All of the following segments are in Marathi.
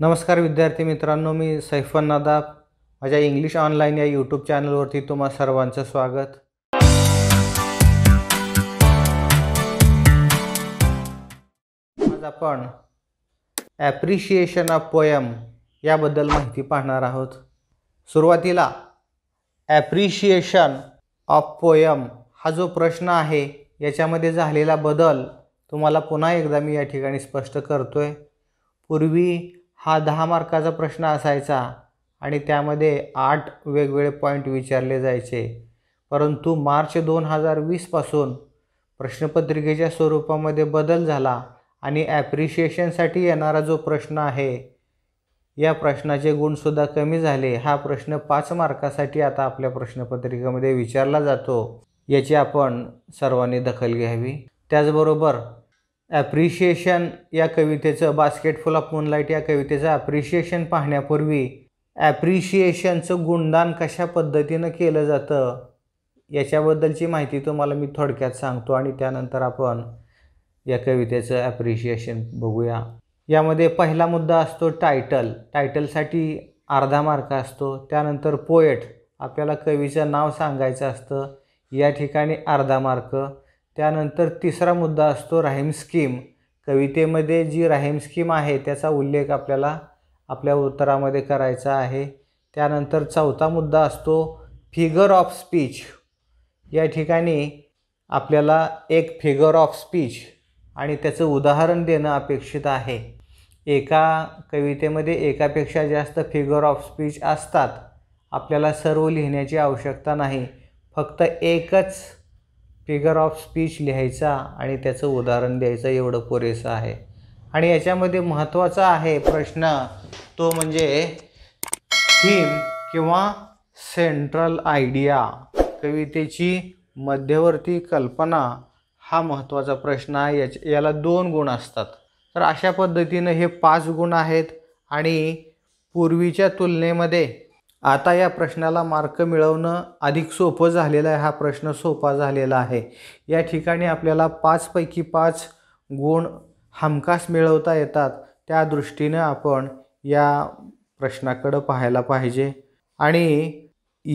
नमस्कार विद्यार्थी मित्रांनो मी सैफन नदाब माझ्या इंग्लिश ऑनलाईन या यूट्यूब चॅनलवरती तुम्हा सर्वांचं स्वागत आज आपण ॲप्रिशिएशन ऑफ पोयम याबद्दल माहिती पाहणार आहोत सुरुवातीला ॲप्रिशिएशन ऑफ पोयम हा जो प्रश्न आहे याच्यामध्ये झालेला बदल तुम्हाला पुन्हा एकदा मी या ठिकाणी स्पष्ट करतो आहे पूर्वी हा दहा मार्काचा प्रश्न असायचा आणि त्यामध्ये आठ वेगवेगळे पॉईंट विचारले जायचे परंतु मार्च दोन हजार वीसपासून प्रश्नपत्रिकेच्या स्वरूपामध्ये बदल झाला आणि ॲप्रिशिएशनसाठी येणारा जो प्रश्न आहे या प्रश्नाचे गुणसुद्धा कमी झाले हा प्रश्न पाच मार्कासाठी आता आपल्या प्रश्नपत्रिकेमध्ये विचारला जातो याची आपण सर्वांनी दखल घ्यावी त्याचबरोबर ॲप्रिशिएशन या कवितेचं बास्केटफुल ऑफ मूनलाईट या कवितेचं ॲप्रिशिएशन पाहण्यापूर्वी ॲप्रिशिएशनचं गुणदान कशा पद्धतीनं केलं जातं याच्याबद्दलची माहिती तुम्हाला मी थोडक्यात सांगतो आणि त्यानंतर आपण या कवितेचं ॲप्रिशिएशन बघूया यामध्ये पहिला मुद्दा असतो टायटल टायटलसाठी अर्धा मार्क असतो त्यानंतर पोएट आपल्याला कवीचं नाव सांगायचं असतं या ठिकाणी अर्धा मार्क त्यानंतर तिसरा मुद्दा असतो राहीम स्कीम कवितेमध्ये जी राहीम स्कीम आहे त्याचा उल्लेख आपल्याला आपल्या उत्तरामध्ये करायचा आहे त्यानंतर चौथा मुद्दा असतो फिगर ऑफ स्पीच या ठिकाणी आपल्याला एक फिगर ऑफ स्पीच आणि त्याचं उदाहरण देणं अपेक्षित आहे एका कवितेमध्ये एकापेक्षा जास्त फिगर ऑफ स्पीच असतात आपल्याला सर्व लिहिण्याची आवश्यकता नाही फक्त एकच फिगर ऑफ स्पीच लिहायचा आणि त्याचं उदाहरण द्यायचं एवढं पुरेसं आहे आणि याच्यामध्ये महत्त्वाचा आहे प्रश्न तो म्हणजे थीम किंवा सेंट्रल आयडिया कवितेची मध्यवर्ती कल्पना हा महत्त्वाचा प्रश्न आहे याच याला दोन गुण असतात तर अशा पद्धतीनं हे पाच गुण आहेत आणि पूर्वीच्या तुलनेमध्ये आता या प्रश्नाला मार्क मिळवणं अधिक सोपं झालेलं आहे हा प्रश्न सोपा झालेला आहे या ठिकाणी आपल्याला पाचपैकी पाच गुण हमखास मिळवता येतात त्या दृष्टीनं आपण या प्रश्नाकडं पाहायला पाहिजे आणि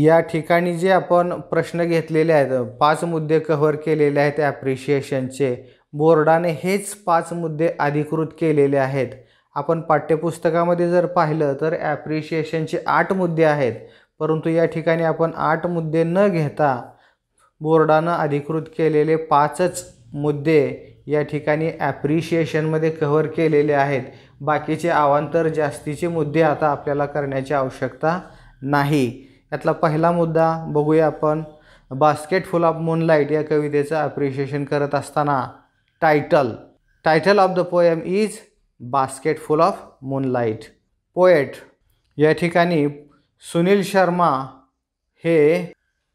या ठिकाणी जे आपण प्रश्न घेतलेले आहेत पाच मुद्दे कव्हर केलेले आहेत ॲप्रिशिएशनचे बोर्डाने हेच पाच मुद्दे अधिकृत केलेले आहेत आपण पाठ्यपुस्तकामध्ये जर पाहिलं तर ॲप्रिशिएशनचे आठ मुद्दे आहेत परंतु या ठिकाणी आपण आठ मुद्दे न घेता बोर्डानं अधिकृत केलेले पाचच मुद्दे या ठिकाणी ॲप्रिशिएशनमध्ये कव्हर केलेले आहेत बाकीचे आवांतर जास्तीचे मुद्दे आता आपल्याला करण्याची आवश्यकता नाही यातला पहिला मुद्दा बघूया आपण बास्केट फुल ऑफ मूनलाईट या कवितेचं ॲप्रिशिएशन करत असताना title title of the poem is basket full of moonlight poet या ठिकाणी सुनील शर्मा हे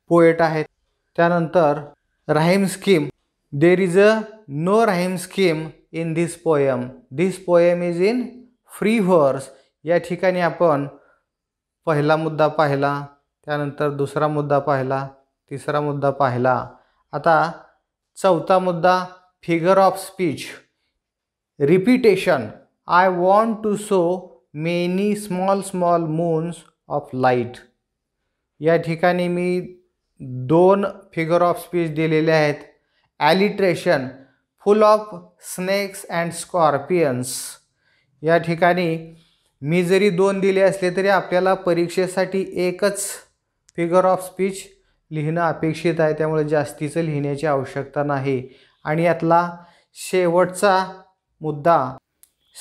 पोएट आहेत त्यानंतर rhyme scheme there is a no rhyme scheme in this poem this poem is in free verse या ठिकाणी आपण पहिला मुद्दा पाहिला त्यानंतर दुसरा मुद्दा पाहिला तिसरा मुद्दा पाहिला आता चौथा मुद्दा figure of speech repetition I want to so many small small moons of light या ठिकाणी मी दोन फिगर ऑफ स्पीच दिलेले आहेत alliteration full of snakes and scorpions या ठिकाणी मी जरी दोन दिले असले तरी आपल्याला परीक्षेसाठी एकच फिगर ऑफ स्पीच लिहिणं अपेक्षित आहे त्यामुळे जास्तीचं लिहिण्याची आवश्यकता नाही आणि यातला शेवटचा मुद्दा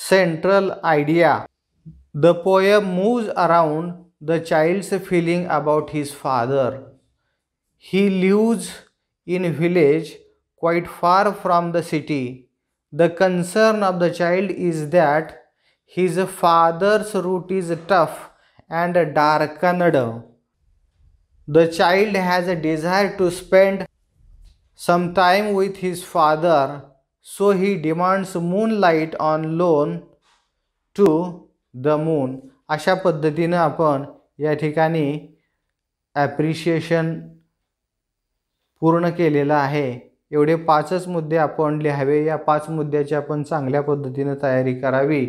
central idea. The poem moves around the child's feeling about his father. He lives in a village quite far from the city. The concern of the child is that his father's route is tough and darkened. The child has a desire to spend some time with his father so he demands moon light on loan to the moon अशा पद्धतीनं आपण या ठिकाणी ॲप्रिशिएशन पूर्ण केलेलं आहे एवढे पाचच मुद्दे आपण लिहावे या पाच मुद्द्याची आपण चांगल्या पद्धतीनं तयारी करावी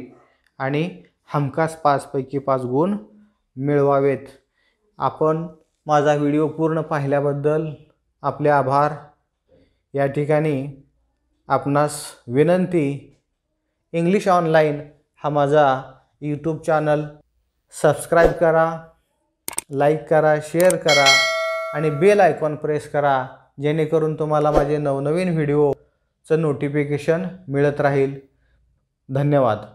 आणि हमखास पाचपैकी पाच गुण मिळवावेत आपण माझा व्हिडिओ पूर्ण पाहिल्याबद्दल आपले आभार या ठिकाणी आपणास विनंती इंग्लिश ऑनलाईन हा माझा यूट्यूब चॅनल सबस्क्राईब करा लाईक करा शेअर करा आणि बेल आयकॉन प्रेस करा जेणेकरून तुम्हाला माझे नवनवीन व्हिडिओचं नोटिफिकेशन मिळत राहील धन्यवाद